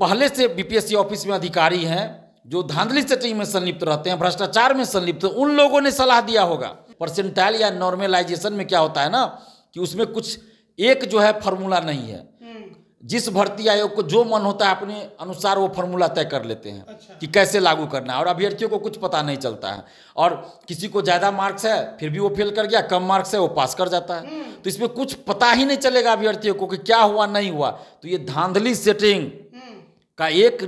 पहले से BPSC office में अधिकारी हैं जो धांधली चटी में संलिप्त रहते हैं भ्रष्टाचार में संलिप्त उन लोगों ने सलाह दिया होगा परसेंटाइल या नॉर्मलाइजेशन में क्या होता है ना कि उसमें कुछ एक जो है फॉर्मूला नहीं है हम्म। जिस भर्ती आयोग को जो मन होता है अपने अनुसार वो फॉर्मूला तय कर लेते हैं अच्छा। कि कैसे लागू करना है और अभ्यर्थियों को कुछ पता नहीं चलता है और किसी को ज़्यादा मार्क्स है फिर भी वो फेल कर गया कम मार्क्स है वो पास कर जाता है हम्म। तो इसमें कुछ पता ही नहीं चलेगा अभ्यर्थियों को कि क्या हुआ नहीं हुआ तो ये धांधली सेटिंग का एक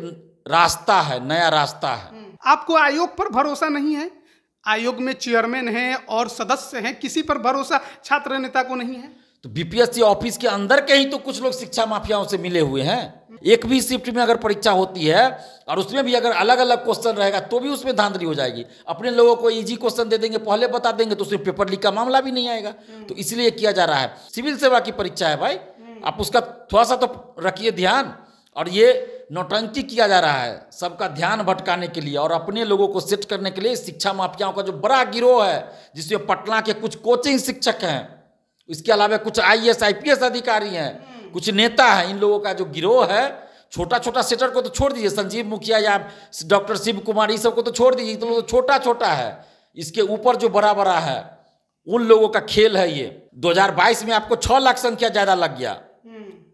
रास्ता है नया रास्ता है हम्म। आपको आयोग पर भरोसा नहीं है आयोग में चेयरमैन हैं और सदस्य हैं किसी पर भरोसा छात्र नेता को नहीं है तो बीपीएससी ऑफिस के अंदर के ही तो कुछ लोग शिक्षा माफियाओं से मिले हुए हैं एक भी शिफ्ट में अगर परीक्षा होती है और उसमें भी अगर अलग अलग क्वेश्चन रहेगा तो भी उसमें धांधली हो जाएगी अपने लोगों को इजी क्वेश्चन दे देंगे पहले बता देंगे तो उसमें पेपर लीक का मामला भी नहीं आएगा हम्म। तो इसलिए किया जा रहा है सिविल सेवा की परीक्षा है भाई हम्म। आप उसका थोड़ा सा तो रखिए ध्यान और ये नौटंकी किया जा रहा है सबका ध्यान भटकाने के लिए और अपने लोगों को सेट करने के लिए शिक्षा माफियाओं का जो बड़ा गिरोह है जिसमें पटना के कुछ कोचिंग शिक्षक हैं इसके अलावा कुछ आई एस अधिकारी हैं कुछ नेता हैं इन लोगों का जो गिरोह है छोटा छोटा सेटर को तो छोड़ दीजिए संजीव मुखिया या डॉक्टर शिव कुमार ये सबको तो छोड़ दीजिए तो छोटा छोटा है इसके ऊपर जो बड़ा बड़ा है उन लोगों का खेल है ये 2022 में आपको 6 लाख संख्या ज़्यादा लग गया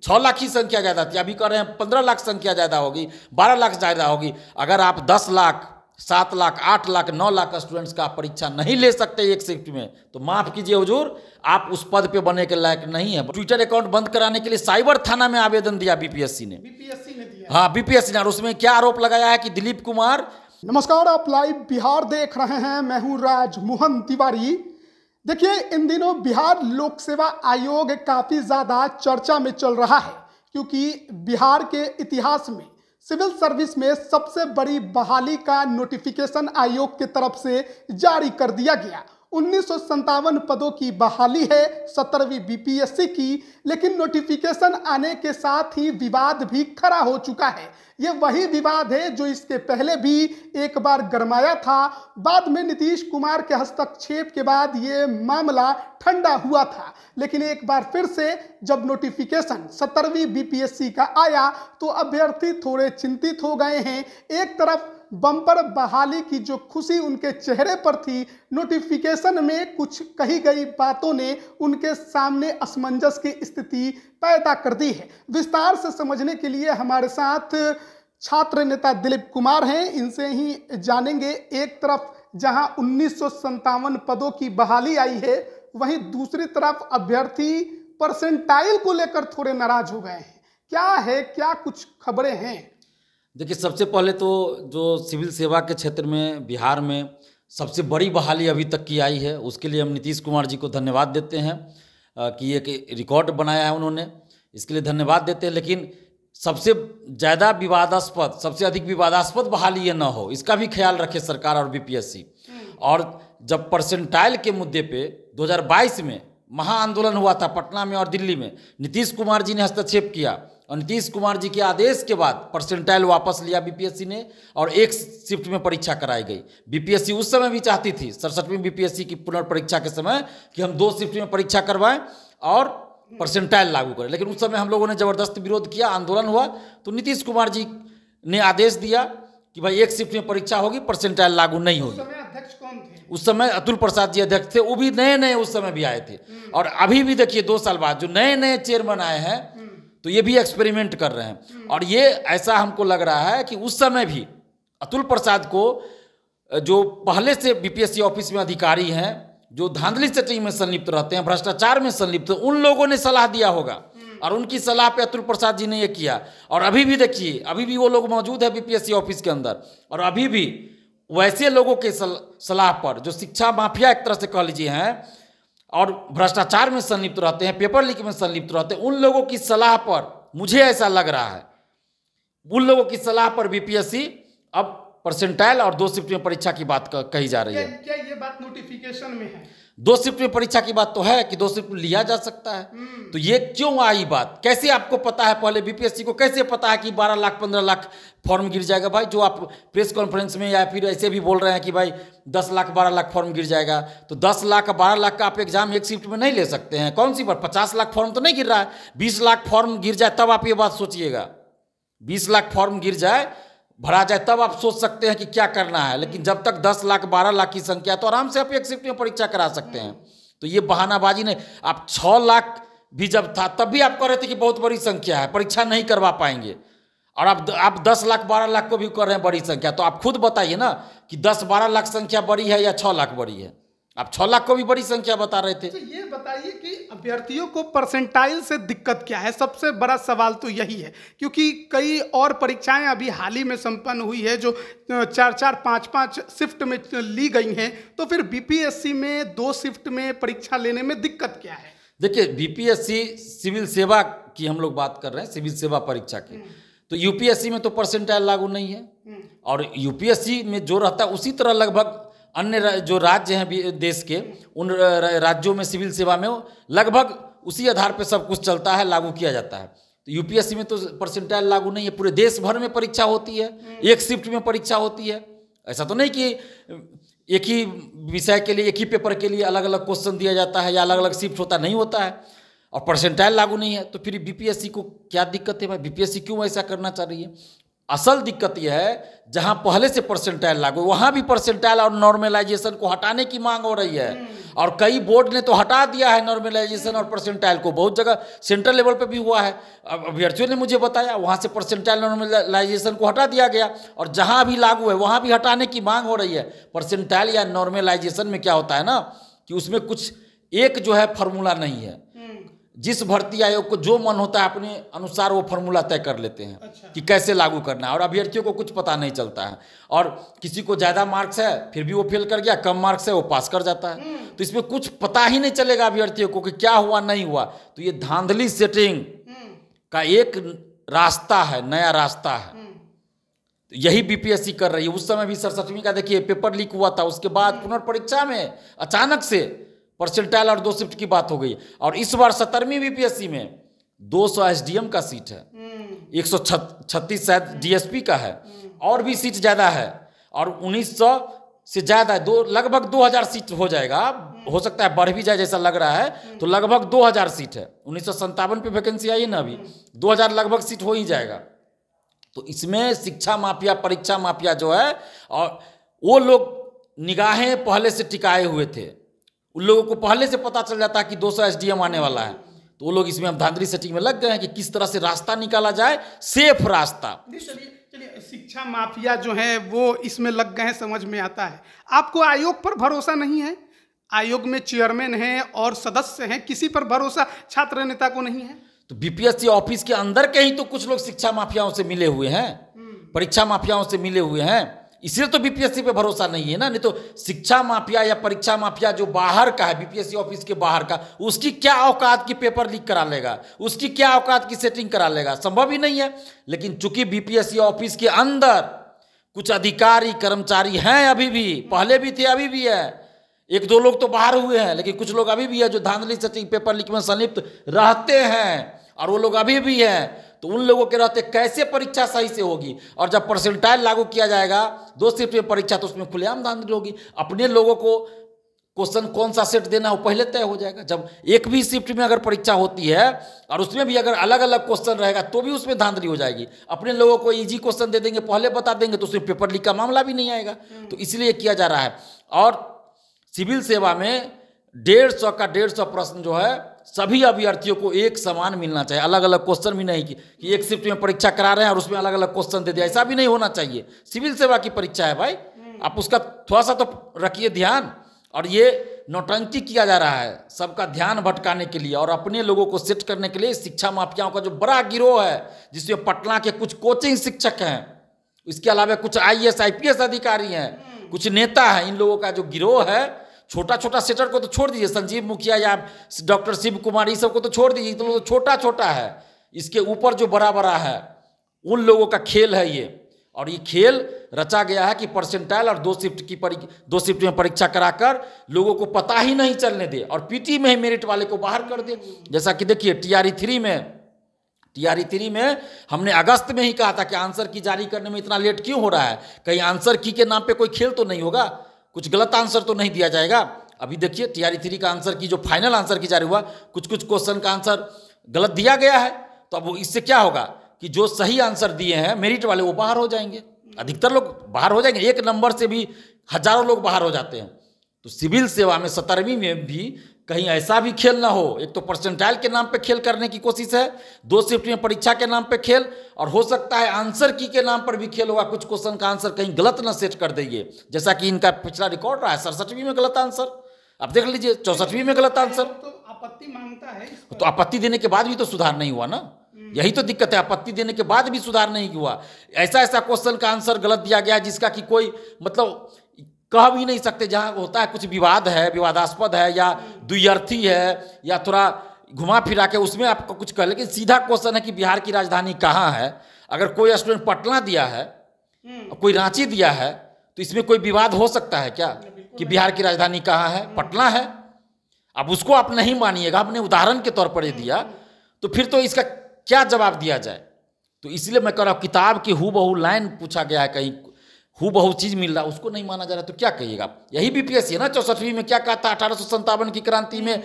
छः लाख ही संख्या ज़्यादा थी अभी कह रहे हैं पंद्रह लाख संख्या ज़्यादा होगी बारह लाख ज़्यादा होगी अगर आप दस लाख सात लाख आठ लाख नौ लाख स्टूडेंट्स का परीक्षा नहीं ले सकते एक शिफ्ट में तो माफ़ कीजिए हजूर आप उस पद पे बने के लायक नहीं है ट्विटर अकाउंट बंद कराने के लिए साइबर थाना में आवेदन दिया बीपीएससी ने बीपीएससी ने दिया हाँ बीपीएससी ने और उसमें क्या आरोप लगाया है कि दिलीप कुमार नमस्कार आप लाइव बिहार देख रहे हैं मैं हूँ राज मोहन तिवारी देखिए इन दिनों बिहार लोक सेवा आयोग काफ़ी ज़्यादा चर्चा में चल रहा है क्योंकि बिहार के इतिहास में सिविल सर्विस में सबसे बड़ी बहाली का नोटिफिकेशन आयोग की तरफ से जारी कर दिया गया उन्नीस पदों की बहाली है सत्रहवीं बीपीएससी की लेकिन नोटिफिकेशन आने के साथ ही विवाद भी खड़ा हो चुका है ये वही विवाद है जो इसके पहले भी एक बार गरमाया था बाद में नीतीश कुमार के हस्तक्षेप के बाद ये मामला ठंडा हुआ था लेकिन एक बार फिर से जब नोटिफिकेशन सत्रहवीं बीपीएससी का आया तो अभ्यर्थी थोड़े चिंतित हो गए हैं एक तरफ बम्पर बहाली की जो खुशी उनके चेहरे पर थी नोटिफिकेशन में कुछ कही गई बातों ने उनके सामने असमंजस की स्थिति पैदा कर दी है विस्तार से समझने के लिए हमारे साथ छात्र नेता दिलीप कुमार हैं इनसे ही जानेंगे एक तरफ जहां उन्नीस पदों की बहाली आई है वहीं दूसरी तरफ अभ्यर्थी परसेंटाइल को लेकर थोड़े नाराज हो गए हैं क्या है क्या कुछ खबरें हैं देखिए सबसे पहले तो जो सिविल सेवा के क्षेत्र में बिहार में सबसे बड़ी बहाली अभी तक की आई है उसके लिए हम नीतीश कुमार जी को धन्यवाद देते हैं कि एक रिकॉर्ड बनाया है उन्होंने इसके लिए धन्यवाद देते हैं लेकिन सबसे ज़्यादा विवादास्पद सबसे अधिक विवादास्पद बहाली ये ना हो इसका भी ख्याल रखे सरकार और बीपीएससी हम्म। और जब परसेंटाइल के मुद्दे पे 2022 में महा आंदोलन हुआ था पटना में और दिल्ली में नीतीश कुमार जी ने हस्तक्षेप किया और नीतीश कुमार जी के आदेश के बाद परसेंटाइल वापस लिया बीपीएससी ने और एक शिफ्ट में परीक्षा कराई गई बीपीएससी उस समय भी चाहती थी सड़सठवीं बीपीएससी की पुनर्परीक्षा के समय कि हम दो शिफ्ट में परीक्षा करवाएं और परसेंटाइल लागू करें लेकिन उस समय हम लोगों ने जबरदस्त विरोध किया आंदोलन हुआ तो नीतीश कुमार जी ने आदेश दिया कि भाई एक शिफ्ट में परीक्षा होगी परसेंटाइल लागू नहीं होगी उस समय अतुल प्रसाद जी अध्यक्ष थे वो भी नए नए उस समय भी आए थे हम्म। और अभी भी देखिए दो साल बाद जो नए नए चेयरमैन आए हैं तो ये भी एक्सपेरिमेंट कर रहे हैं और ये ऐसा हमको लग रहा है कि उस समय भी अतुल प्रसाद को जो पहले से बीपीएससी ऑफिस में अधिकारी हैं जो धांधली चटनी में संलिप्त रहते हैं भ्रष्टाचार में संलिप्त उन लोगों ने सलाह दिया होगा और उनकी सलाह पे अतुल प्रसाद जी ने ये किया और अभी भी देखिए अभी भी वो लोग मौजूद है बीपीएससी ऑफिस के अंदर और अभी भी वैसे लोगों के सलाह पर जो शिक्षा माफिया एक तरह से कह लीजिए हैं और भ्रष्टाचार में संलिप्त रहते हैं पेपर लीक में संलिप्त रहते हैं उन लोगों की सलाह पर मुझे ऐसा लग रहा है उन लोगों की सलाह पर बीपीएससी अब परसेंटाइल और दो शिफ्ट में परीक्षा की बात कही जा रही है क्या ये बात नोटिफिकेशन में है दो शिफ्ट में परीक्षा की बात तो है कि दो शिफ्ट लिया जा सकता है हम्म। तो ये क्यों आई बात कैसे आपको पता है पहले बीपीएससी को कैसे पता है कि 12 लाख 15 लाख फॉर्म गिर जाएगा भाई जो आप प्रेस कॉन्फ्रेंस में या फिर ऐसे भी बोल रहे हैं कि भाई 10 लाख 12 लाख फॉर्म गिर जाएगा तो 10 लाख 12 लाख का आप एग्जाम एक शिफ्ट में नहीं ले सकते हैं कौन सी बार पचास लाख फॉर्म तो नहीं गिर रहा है बीस लाख फॉर्म गिर जाए तब आप ये बात सोचिएगा बीस लाख फॉर्म गिर जाए भरा जाए तब आप सोच सकते हैं कि क्या करना है लेकिन जब तक दस लाख बारह लाख की संख्या है तो आराम से आप एक शिफ्ट में परीक्षा करा सकते हैं तो ये बहानाबाजी नहीं आप छः लाख भी जब था तब भी आप कह रहे थे कि बहुत बड़ी संख्या है परीक्षा नहीं करवा पाएंगे और आप आप दस लाख बारह लाख को भी कर रहे हैं बड़ी संख्या तो आप खुद बताइए ना कि दस बारह लाख संख्या बड़ी है या छः लाख बड़ी है आप छह लाख को भी बड़ी संख्या बता रहे थे अच्छा, ये बताइए कि अभ्यर्थियों को परसेंटाइल से दिक्कत क्या है सबसे बड़ा सवाल तो यही है क्योंकि कई और परीक्षाएं अभी हाल ही में संपन्न हुई है जो चार चार पांच पांच शिफ्ट में ली गई हैं तो फिर बीपीएससी में दो शिफ्ट में परीक्षा लेने में दिक्कत क्या है देखिए बीपीएससी सिविल सेवा की हम लोग बात कर रहे हैं सिविल सेवा परीक्षा की हम्म। तो यूपीएससी में तो परसेंटाइल लागू नहीं है हम्म। और यूपीएससी में जो रहता है उसी तरह लगभग अन्य जो राज्य हैं देश के उन राज्यों में सिविल सेवा में लगभग उसी आधार पर सब कुछ चलता है लागू किया जाता है तो यूपीएससी में तो परसेंटाइल लागू नहीं है पूरे देश भर में परीक्षा होती है हम्म। एक शिफ्ट में परीक्षा होती है ऐसा तो नहीं कि एक ही विषय के लिए एक ही पेपर के लिए अलग अलग क्वेश्चन दिया जाता है या अलग अलग शिफ्ट होता नहीं होता है और परसेंटाइल लागू नहीं है तो फिर बीपीएससी को क्या दिक्कत है भाई बीपीएससी क्यों ऐसा करना चाह रही है असल दिक्कत यह है जहां पहले से परसेंटाइल लागू वहां भी परसेंटाइल और नॉर्मलाइजेशन को हटाने की मांग हो रही है हम्म। और कई बोर्ड ने तो हटा दिया है नॉर्मलाइजेशन और परसेंटाइल को बहुत जगह सेंट्रल लेवल पर भी हुआ है अब अभ्यर्थियों ने मुझे बताया वहां से परसेंटाइल नॉर्मलाइजेशन को हटा दिया गया और जहां भी लागू है वहां भी हटाने की मांग हो रही है परसेंटाइल या नॉर्मलाइजेशन में क्या होता है ना कि उसमें कुछ एक जो है फॉर्मूला नहीं है जिस भर्ती आयोग को जो मन होता है अपने अनुसार वो फॉर्मूला तय कर लेते हैं अच्छा। कि कैसे लागू करना है और अभ्यर्थियों को कुछ पता नहीं चलता है और किसी को ज़्यादा मार्क्स है फिर भी वो फेल कर गया कम मार्क्स है वो पास कर जाता है हम्म। तो इसमें कुछ पता ही नहीं चलेगा अभ्यर्थियों को कि क्या हुआ नहीं हुआ तो ये धांधली सेटिंग हम्म। का एक रास्ता है नया रास्ता है हम्म। तो यही बीपीएससी कर रही है उस समय भी सरसठवीं का देखिए पेपर लीक हुआ था उसके बाद पुनर्परीक्षा में अचानक से परसेंटाइल और दो शिफ्ट की बात हो गई और इस बार सत्तरवीं बीपीएससी में 200 एम का सीट है हम्म। एक सौ छत्तीस शायद डीएसपी का है और भी सीट ज़्यादा है और 1900 से ज़्यादा दो लगभग 2000 सीट हो जाएगा हम्म। हो सकता है बढ़ भी जाए जैसा लग रहा है हम्म। तो लगभग 2000 सीट है उन्नीस पे वैकेंसी आई है ना अभी 2000 लगभग सीट हो ही जाएगा तो इसमें शिक्षा माफिया परीक्षा माफिया जो है और वो लोग निगाहें पहले से टिकाए हुए थे उन लोगों को पहले से पता चल जाता है कि दो सौ एस आने वाला है तो वो लोग इसमें अब धांधली सेटिंग में लग गए हैं कि किस तरह से रास्ता निकाला जाए सेफ रास्ता शिक्षा माफिया जो है वो इसमें लग गए हैं समझ में आता है आपको आयोग पर भरोसा नहीं है आयोग में चेयरमैन हैं और सदस्य हैं किसी पर भरोसा छात्र नेता को नहीं है तो बीपीएससी ऑफिस के अंदर के ही तो कुछ लोग शिक्षा माफियाओं से मिले हुए हैं हम्म। परीक्षा माफियाओं से मिले हुए हैं इसलिए तो बीपीएससी पे भरोसा नहीं है ना नहीं तो शिक्षा माफिया या परीक्षा माफिया जो बाहर का है बीपीएससी ऑफिस के बाहर का उसकी क्या औकात की पेपर लीक करा लेगा उसकी क्या औकात की सेटिंग करा लेगा संभव ही नहीं है लेकिन चूंकि बीपीएससी ऑफिस के अंदर कुछ अधिकारी कर्मचारी हैं अभी भी पहले भी थे अभी भी है एक दो लोग तो बाहर हुए हैं लेकिन कुछ लोग अभी भी है जो धांधली सेटिंग पेपर लीक में संलिप्त रहते हैं और वो लोग अभी भी हैं तो उन लोगों के रहते कैसे परीक्षा सही से होगी और जब परसेंटाइल लागू किया जाएगा दो सिर्फ में परीक्षा तो उसमें खुलेआम धांधली होगी अपने लोगों को क्वेश्चन कौन सा सेट देना हो पहले तय हो जाएगा जब एक भी शिफ्ट में अगर परीक्षा होती है और उसमें भी अगर अलग अलग क्वेश्चन रहेगा तो भी उसमें धांधली हो जाएगी अपने लोगों को इजी क्वेश्चन दे देंगे पहले बता देंगे तो उसमें पेपर लीक का मामला भी नहीं आएगा तो इसलिए किया जा रहा है और सिविल सेवा में डेढ़ सौ का डेढ़ सौ प्रश्न जो है सभी अभ्यर्थियों को एक समान मिलना चाहिए अलग अलग क्वेश्चन भी नहीं कि एक शिफ्ट में परीक्षा करा रहे हैं और उसमें अलग अलग क्वेश्चन दे दिया ऐसा भी नहीं होना चाहिए सिविल सेवा की परीक्षा है भाई हम्म। आप उसका थोड़ा सा तो रखिए ध्यान और ये नौटंकी किया जा रहा है सबका ध्यान भटकाने के लिए और अपने लोगों को सेट करने के लिए शिक्षा माफियाओं का जो बड़ा गिरोह है जिसमें पटना के कुछ कोचिंग शिक्षक हैं इसके अलावा कुछ आई एस अधिकारी हैं हम्म। कुछ नेता हैं इन लोगों का जो गिरोह है छोटा छोटा सेटर को तो छोड़ दीजिए संजीव मुखिया या डॉक्टर शिव कुमार ये सबको तो छोड़ दीजिए तो तो छोटा छोटा है इसके ऊपर जो बड़ा बड़ा है उन लोगों का खेल है ये और ये खेल रचा गया है कि परसेंटाइल और दो शिफ्ट की दो शिफ्ट में परीक्षा कराकर लोगों को पता ही नहीं चलने दे और पीटी में ही मेरिट वाले को बाहर कर दे जैसा कि देखिए टीआरई थ्री में टीआरई थ्री में हमने अगस्त में ही कहा था कि आंसर की जारी करने में इतना लेट क्यों हो रहा है कहीं आंसर की के नाम पे कोई खेल तो नहीं होगा कुछ गलत आंसर तो नहीं दिया जाएगा अभी देखिए टीआरई थ्री का आंसर की जो फाइनल आंसर की जारी हुआ कुछ कुछ क्वेश्चन का आंसर गलत दिया गया है तो अब इससे क्या होगा कि जो सही आंसर दिए हैं मेरिट वाले वो बाहर हो जाएंगे अधिकतर लोग बाहर हो जाएंगे एक नंबर से भी हजारों लोग बाहर हो जाते हैं तो सिविल सेवा में सत्तरवीं में भी कहीं ऐसा भी खेल ना हो एक तो परसेंटाइल के नाम पे खेल करने की कोशिश है दो शिफ्ट में परीक्षा के नाम पे खेल और हो सकता है आंसर की के नाम पर भी खेल होगा कुछ क्वेश्चन का आंसर कहीं गलत ना सेट कर देंगे जैसा कि इनका पिछला रिकॉर्ड रहा है सड़सठवीं में गलत आंसर आप देख लीजिए चौसठवीं में गलत आंसर तो आपत्ति मांगता है तो आपत्ति देने के बाद भी तो सुधार नहीं हुआ ना हम्म। यही तो दिक्कत है आपत्ति देने के बाद भी सुधार नहीं हुआ ऐसा ऐसा क्वेश्चन का आंसर गलत दिया गया जिसका कि कोई मतलब कह भी नहीं सकते जहाँ होता है कुछ विवाद है विवादास्पद है या द्व्यर्थी है या थोड़ा घुमा फिरा के उसमें आपको कुछ कह लेकिन सीधा क्वेश्चन है कि बिहार की राजधानी कहाँ है अगर कोई स्टूडेंट पटना दिया है हम्म। कोई रांची दिया है तो इसमें कोई विवाद हो सकता है क्या कि बिहार की राजधानी कहाँ है पटना है अब उसको आप नहीं मानिएगा आपने उदाहरण के तौर पर ये दिया हम्म। तो फिर तो इसका क्या जवाब दिया जाए तो इसलिए मैं कह रहा हूँ किताब की हु बहु लाइन पूछा गया है कहीं हु बहुत चीज मिल रहा उसको नहीं माना जा रहा तो क्या कहिएगा यही बीपीएससी है ना चौसठवीं में क्या कहा था अठारह की क्रांति में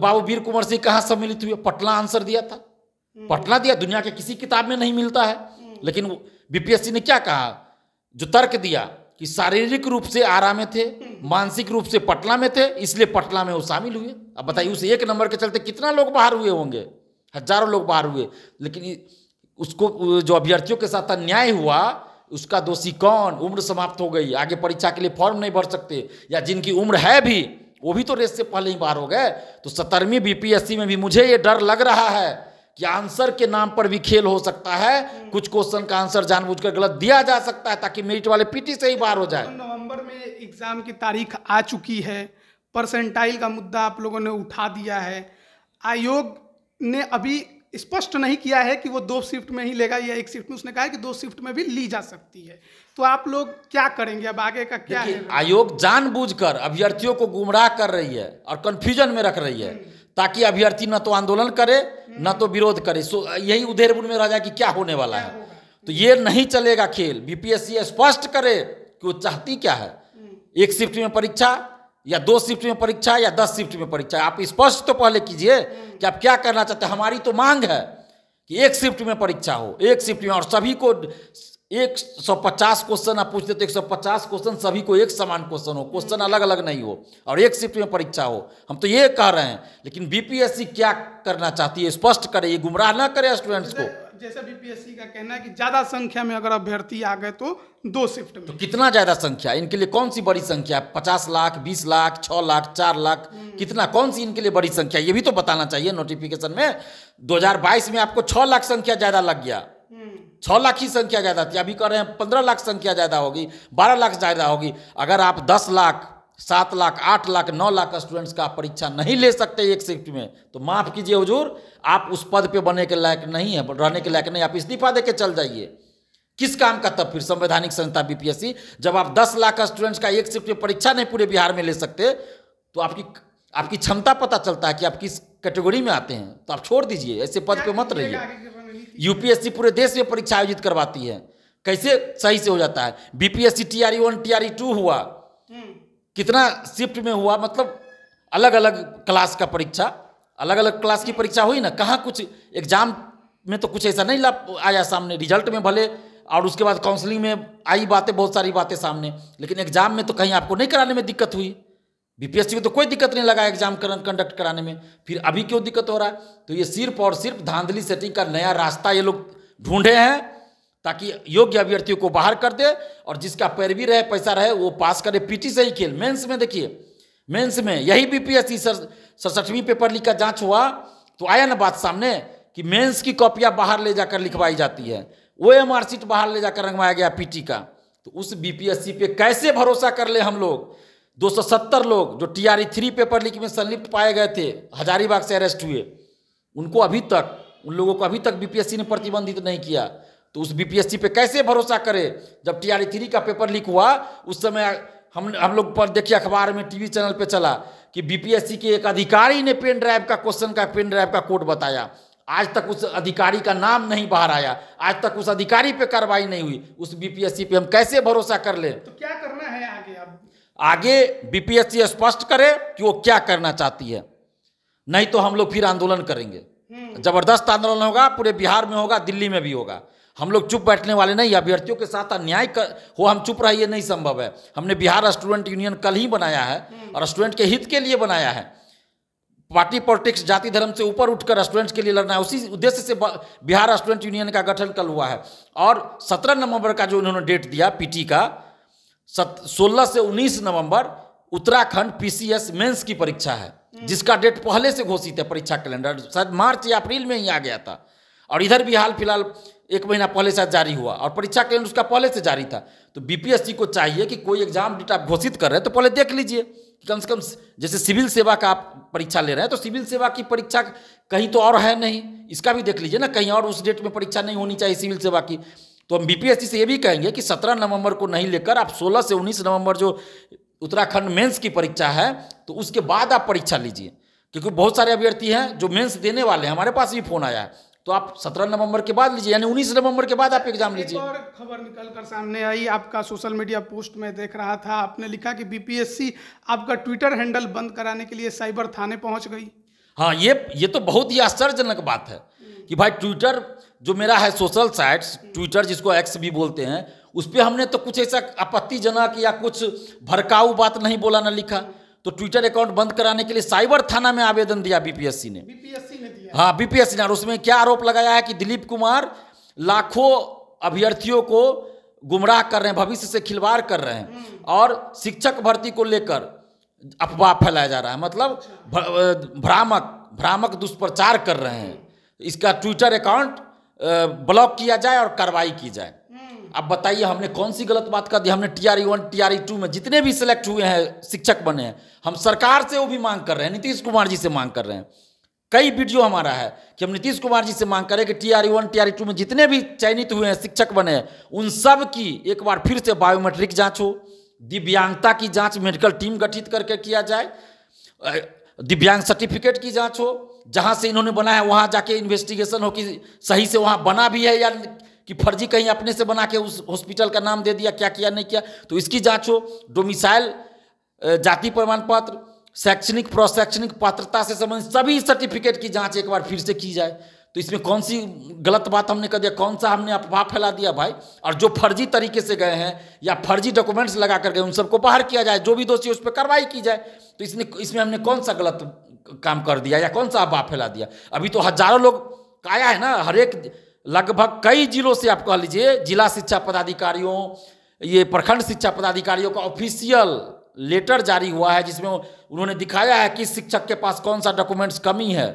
बाबू वीर कुंवर सिंह कहाँ सम्मिलित हुए पटना आंसर दिया था हम्म। पटना दिया दुनिया के किसी किताब में नहीं मिलता है हम्म। लेकिन बीपीएससी ने क्या कहा जो तर्क दिया कि शारीरिक रूप से आरा में थे हम्म। मानसिक रूप से पटना में थे इसलिए पटना में वो शामिल हुए अब बताइए उस एक नंबर के चलते कितना लोग बाहर हुए होंगे हजारों लोग बाहर हुए लेकिन उसको जो अभ्यर्थियों के साथ अन्याय हुआ उसका दोषी कौन उम्र समाप्त हो गई आगे परीक्षा के लिए फॉर्म नहीं भर सकते या जिनकी उम्र है भी वो भी तो रेस से पहले ही बाहर हो गए तो सत्तरवीं बीपीएससी में भी मुझे ये डर लग रहा है कि आंसर के नाम पर भी खेल हो सकता है हम्म। कुछ क्वेश्चन का आंसर जानबूझकर गलत दिया जा सकता है ताकि मेरिट वाले पीटी से ही बाहर हो जाए तो नवंबर में एग्जाम की तारीख आ चुकी है परसेंटाइल का मुद्दा आप लोगों ने उठा दिया है आयोग ने अभी स्पष्ट नहीं किया है कि वो दो शिफ्ट में ही लेगा या एक शिफ्ट में उसने कहा है कि दो शिफ्ट में भी ली जा सकती है तो आप लोग क्या करेंगे अब आगे का क्या है आयोग जानबूझकर अभ्यर्थियों को गुमराह कर रही है और कन्फ्यूजन में रख रही है ताकि अभ्यर्थी न तो आंदोलन करे न तो विरोध करे सो यही उधेरपुर में रह जाए कि क्या होने वाला है तो ये नहीं चलेगा खेल बीपीएससी स्पष्ट करे कि वो चाहती क्या है एक शिफ्ट में परीक्षा या दो शिफ्ट में परीक्षा है या दस शिफ्ट में परीक्षा आप स्पष्ट तो पहले कीजिए कि आप क्या करना चाहते हैं हमारी तो मांग है कि एक शिफ्ट में परीक्षा हो एक शिफ्ट में और सभी को एक सौ पचास क्वेश्चन आप पूछते तो एक सौ पचास क्वेश्चन सभी को एक समान क्वेश्चन हो क्वेश्चन अलग अलग नहीं हो और एक शिफ्ट में परीक्षा हो हम तो ये कह रहे हैं लेकिन बीपीएससी क्या करना चाहती है स्पष्ट करे ये गुमराह ना करे स्टूडेंट्स को जैसे बीपीएससी का कहना है कि ज्यादा संख्या में अगर अभ्यर्थी आ गए तो दो शिफ्ट में तो कितना ज्यादा संख्या इनके लिए कौन सी बड़ी संख्या पचास लाख बीस लाख छः लाख चार लाख हम्म। कितना कौन सी इनके लिए बड़ी संख्या ये भी तो बताना चाहिए नोटिफिकेशन में दो में आपको छह लाख संख्या ज्यादा लग गया हम्म। छः लाख ही संख्या ज्यादा थी अभी कह रहे हैं पंद्रह लाख संख्या ज्यादा होगी बारह लाख ज्यादा होगी अगर आप दस लाख सात लाख आठ लाख नौ लाख स्टूडेंट्स का परीक्षा नहीं ले सकते एक शिफ्ट में तो माफ़ कीजिए हजूर आप उस पद पे बने के लायक नहीं है रहने के लायक नहीं आप इस्तीफा दे के चल जाइए किस काम का तब फिर संवैधानिक संस्था बीपीएससी जब आप दस लाख स्टूडेंट्स का एक शिफ्ट में परीक्षा नहीं पूरे बिहार में ले सकते तो आपकी आपकी क्षमता पता चलता है कि आप किस कैटेगरी में आते हैं तो आप छोड़ दीजिए ऐसे पद पर मत रहिए यूपीएससी पूरे देश में परीक्षा आयोजित करवाती है कैसे सही से हो जाता है BPSC TRE one TRE two हुआ हम्म। कितना शिफ्ट में हुआ मतलब अलग अलग क्लास का परीक्षा अलग अलग क्लास की परीक्षा हुई ना कहाँ कुछ एग्जाम में तो कुछ ऐसा नहीं ला आया सामने रिजल्ट में भले और उसके बाद काउंसलिंग में आई बातें बहुत सारी बातें सामने लेकिन एग्जाम में तो कहीं आपको नहीं कराने में दिक्कत हुई बीपीएससी में तो कोई दिक्कत नहीं लगा एग्जाम कंडक्ट कराने में फिर अभी क्यों दिक्कत हो रहा है तो ये सिर्फ और सिर्फ धांधली सेटिंग का नया रास्ता ये लोग ढूंढे हैं ताकि योग्य अभ्यर्थियों को बाहर कर दे और जिसका पैरवी रहे पैसा रहे वो पास करे पीटी से ही खेल मेंस में देखिए मेंस में यही बीपीएससी सड़सठवीं पेपर लीक का जांच हुआ तो आया ना बात सामने कि मेंस की कॉपियां बाहर ले जाकर लिखवाई जाती है वो एम आर सीट बाहर ले जाकर रंगवाया गया पीटी का तो उस बीपीएससी पे कैसे भरोसा कर ले हम लोग 270 लोग जो T R three paper leak में संलिप्त पाए गए थे हजारीबाग से अरेस्ट हुए उनको अभी तक उन लोगों को अभी तक बीपीएससी ने प्रतिबंधित नहीं किया तो उस बीपीएससी पे कैसे भरोसा करे जब टी थ्री e का पेपर लीक हुआ उस समय हम हम लोग पर देखिए अखबार में टीवी चैनल पे चला कि बीपीएससी के एक अधिकारी ने पेन ड्राइव का क्वेश्चन का पेन ड्राइव का कोड बताया आज तक उस अधिकारी का नाम नहीं बाहर आया आज तक उस अधिकारी पे कार्रवाई नहीं हुई उस बीपीएससी पे हम कैसे भरोसा कर ले तो क्या करना है आगे अब आगे बीपीएससी स्पष्ट करे कि वो क्या करना चाहती है नहीं तो हम लोग फिर आंदोलन करेंगे हम्म। जबरदस्त आंदोलन होगा पूरे बिहार में होगा दिल्ली में भी होगा हम लोग चुप बैठने वाले नहीं अभ्यर्थियों के साथ अन्याय कर हो हम चुप रहिए नहीं संभव है हमने बिहार स्टूडेंट यूनियन कल ही बनाया है हम्म। और स्टूडेंट के हित के लिए बनाया है पार्टी पॉलिटिक्स जाति धर्म से ऊपर उठकर स्टूडेंट्स के लिए लड़ना है उसी उद्देश्य से बिहार स्टूडेंट यूनियन का गठन कल हुआ है और सत्रह नवंबर का जो उन्होंने डेट दिया पीटी का सत सोलह से उन्नीस नवंबर उत्तराखंड पीसीएस मेंस की परीक्षा है हम्म। जिसका डेट पहले से घोषित है परीक्षा कैलेंडर शायद मार्च या अप्रैल में ही आ गया था और इधर भी हाल फिलहाल एक महीना पहले से जारी हुआ और परीक्षा केंद्र उसका पहले से जारी था तो बीपीएससी को चाहिए कि कोई एग्जाम डेट आप घोषित कर रहे हैं तो पहले देख लीजिए कम से कम जैसे सिविल सेवा का आप परीक्षा ले रहे हैं तो सिविल सेवा की परीक्षा कहीं तो और है नहीं इसका भी देख लीजिए ना कहीं और उस डेट में परीक्षा नहीं होनी चाहिए सिविल सेवा की तो हम बी से ये भी कहेंगे कि सत्रह नवंबर को नहीं लेकर आप सोलह से उन्नीस नवंबर जो उत्तराखंड मेंस की परीक्षा है तो उसके बाद आप परीक्षा लीजिए क्योंकि बहुत सारे अभ्यर्थी हैं जो मेंस देने वाले हैं हमारे पास भी फोन आया है तो आप सत्रह नवंबर के बाद लीजिए यानी उन्नीस नवंबर के बाद आप एग्जाम लीजिए और खबर निकल कर सामने आई आपका सोशल मीडिया पोस्ट में देख रहा था आपने लिखा कि बीपीएससी आपका ट्विटर हैंडल बंद कराने के लिए साइबर थाने पहुंच गई हाँ ये ये तो बहुत ही आश्चर्यजनक बात है कि भाई ट्विटर जो मेरा है सोशल साइट ट्विटर जिसको एक्स भी बोलते हैं उस पर हमने तो कुछ ऐसा आपत्तिजनक या कुछ भड़काऊ बात नहीं बोला ना लिखा तो ट्विटर अकाउंट बंद कराने के लिए साइबर थाना में आवेदन दिया बीपीएससी ने बीपीएससी ने दिया हाँ बीपीएससी ने और उसमें क्या आरोप लगाया है कि दिलीप कुमार लाखों अभ्यर्थियों को गुमराह कर रहे हैं भविष्य से खिलवाड़ कर रहे हैं हम्म। और शिक्षक भर्ती को लेकर अफवाह फैलाया जा रहा है मतलब अच्छा। भ्रामक भ्रामक दुष्प्रचार कर रहे हैं हम्म। इसका ट्विटर अकाउंट ब्लॉक किया जाए और कार्रवाई की जाए अब बताइए हमने कौन सी गलत बात कर दी हमने T R one T R two में जितने भी सिलेक्ट हुए हैं शिक्षक बने हैं हम सरकार से वो भी मांग कर रहे हैं नीतीश कुमार जी से मांग कर रहे हैं कई वीडियो हमारा है कि हम नीतीश कुमार जी से मांग करें कि T R one T R two में जितने भी चयनित हुए हैं शिक्षक बने हैं उन सब की एक बार फिर से बायोमेट्रिक जाँच हो दिव्यांगता की जाँच मेडिकल टीम गठित करके किया जाए दिव्यांग सर्टिफिकेट की जाँच हो जहाँ से इन्होंने बनाया वहाँ जाके इन्वेस्टिगेशन हो कि सही से वहाँ बना भी है या कि फर्जी कहीं अपने से बना के उस हॉस्पिटल का नाम दे दिया क्या किया नहीं किया तो इसकी जाँच हो डोमिसाइल जाति प्रमाण पत्र शैक्षणिक प्रशैक्षणिक पात्रता से संबंधित सभी सर्टिफिकेट की जांच एक बार फिर से की जाए तो इसमें कौन सी गलत बात हमने कर दिया कौन सा हमने अफवाह फैला दिया भाई और जो फर्जी तरीके से गए हैं या फर्जी डॉक्यूमेंट्स लगा कर गए उन सबको बाहर किया जाए जो भी दोषी उस पर कार्रवाई की जाए तो इसने इसमें हमने कौन सा गलत काम कर दिया या कौन सा अफवाह फैला दिया अभी तो हजारों लोग आया है ना हर एक लगभग कई जिलों से आप कह लीजिए जिला शिक्षा पदाधिकारियों ये प्रखंड शिक्षा पदाधिकारियों का ऑफिशियल लेटर जारी हुआ है जिसमें उन्होंने दिखाया है कि शिक्षक के पास कौन सा डॉक्यूमेंट्स कमी है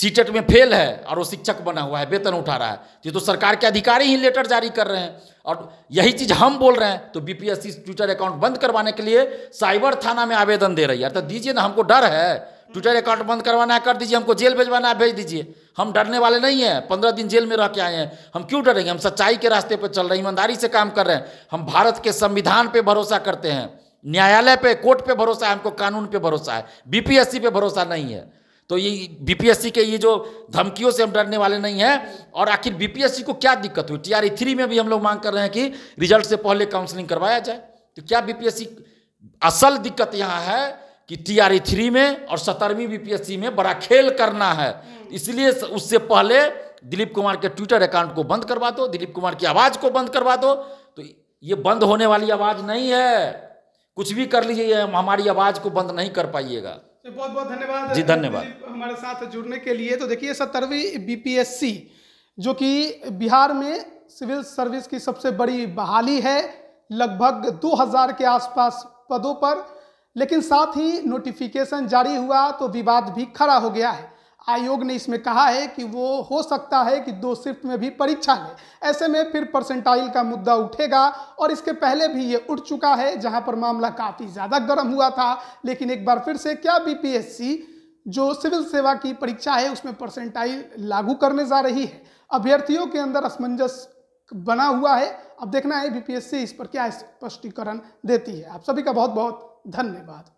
सीटेट e में फेल है और वो शिक्षक बना हुआ है वेतन उठा रहा है ये तो सरकार के अधिकारी ही लेटर जारी कर रहे हैं और यही चीज हम बोल रहे हैं तो बीपीएससी ट्विटर अकाउंट बंद करवाने के लिए साइबर थाना में आवेदन दे रही है अर्थात दीजिए ना हमको डर है ट्विटर अकाउंट बंद करवाना है कर दीजिए हमको जेल भेजवाना है भेज दीजिए हम डरने वाले नहीं हैं पंद्रह दिन जेल में रह के आए हैं हम क्यों डरेंगे हम सच्चाई के रास्ते पर चल रहे हैं ईमानदारी से काम कर रहे हैं हम भारत के संविधान पर भरोसा करते हैं न्यायालय पे कोर्ट पे भरोसा है हमको कानून पे भरोसा है बीपीएससी पे भरोसा नहीं है तो ये बीपीएससी के ये जो धमकियों से हम डरने वाले नहीं हैं और आखिर बीपीएससी को क्या दिक्कत हुई टी आर थ्री में भी हम लोग मांग कर रहे हैं कि रिजल्ट से पहले काउंसलिंग करवाया जाए तो क्या बीपीएससी असल दिक्कत यहाँ है कि टीआरई थ्री e में और सत्तरवीं बीपीएससी में बड़ा खेल करना है हम्म। इसलिए उससे पहले दिलीप कुमार के ट्विटर अकाउंट को बंद करवा दो दिलीप कुमार की आवाज़ को बंद करवा दो तो ये बंद होने वाली आवाज़ नहीं है कुछ भी कर लीजिए हमारी आवाज़ को बंद नहीं कर पाइएगा तो बहुत बहुत धन्यवाद जी धन्यवाद हमारे साथ जुड़ने के लिए तो देखिए सत्तरवीं बीपीएससी जो कि बिहार में सिविल सर्विस की सबसे बड़ी बहाली है लगभग 2000 के आसपास पदों पर लेकिन साथ ही नोटिफिकेशन जारी हुआ तो विवाद भी खड़ा हो गया है आयोग ने इसमें कहा है कि वो हो सकता है कि दो शिफ्ट में भी परीक्षा ले ऐसे में फिर परसेंटाइल का मुद्दा उठेगा और इसके पहले भी ये उठ चुका है जहां पर मामला काफ़ी ज़्यादा गर्म हुआ था लेकिन एक बार फिर से क्या बीपीएससी जो सिविल सेवा की परीक्षा है उसमें परसेंटाइल लागू करने जा रही है अभ्यर्थियों के अंदर असमंजस बना हुआ है अब देखना है बी इस पर क्या स्पष्टीकरण देती है आप सभी का बहुत बहुत धन्यवाद